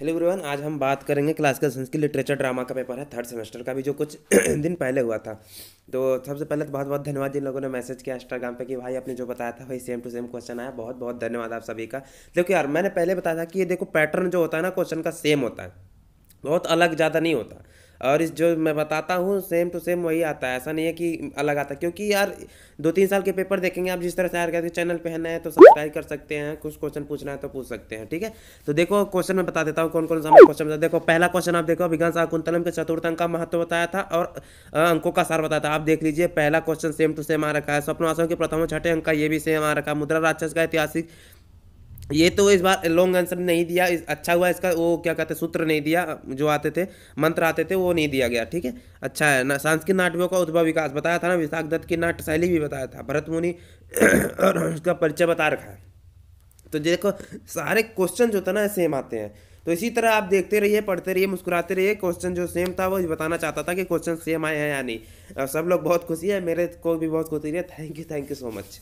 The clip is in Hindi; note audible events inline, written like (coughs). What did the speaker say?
हेलो एवरीवन आज हम बात करेंगे क्लासिकल साइंस की लिटरेचर ड्रामा का पेपर है थर्ड सेमेस्टर का भी जो कुछ (clears throat) दिन पहले हुआ था तो सबसे पहले तो बहुत बहुत धन्यवाद जिन लोगों ने मैसेज किया इंस्टाग्राम पे कि भाई आपने जो बताया था भाई सेम टू सेम क्वेश्चन आया बहुत बहुत धन्यवाद आप सभी का देखो यार मैंने पहले बताया था कि ये देखो पैटर्न जो होता है ना क्वेश्चन का सेम होता है बहुत अलग ज़्यादा नहीं होता और इस जो मैं बताता हूँ सेम टू सेम वही आता है ऐसा नहीं है कि अलग आता क्योंकि यार दो तीन साल के पेपर देखेंगे आप जिस तरह से यार कहते हैं चैनल पे है नए तो सब्सक्राइब कर सकते हैं कुछ क्वेश्चन पूछना है तो पूछ सकते हैं ठीक है तो देखो क्वेश्चन मैं बता देता हूँ कौन कौन सा क्वेश्चन बता देखो पहला क्वेश्चन आप देखो अभिज्ञान शाकुंतलम के चतुर्थ अंक का महत्व बताया था और अंकों का सार बताया था आप देख लीजिए पहला क्वेश्चन सेम टू सेम आ रखा है स्वप्न आसों के प्रथम छठे अंक का ये भी सेम आ रखा है मुद्रा राक्षस का ऐतिहासिक ये तो इस बार लॉन्ग आंसर नहीं दिया इस अच्छा हुआ इसका वो क्या कहते सूत्र नहीं दिया जो आते थे मंत्र आते थे वो नहीं दिया गया ठीक है अच्छा है ना सांस्कृत नाटकों का उद्भव विकास बताया था ना विशाख दत्त की नाट्य शैली भी बताया था भरत मुनि (coughs) और उसका परिचय बता रखा है तो देखो सारे क्वेश्चन जो था ना सेम आते हैं तो इसी तरह आप देखते रहिए पढ़ते रहिए मुस्कुराते रहिए क्वेश्चन जो सेम था वो बताना चाहता था कि क्वेश्चन सेम आए हैं या नहीं सब लोग बहुत खुशी है मेरे को भी बहुत खुशी है thank you thank you so much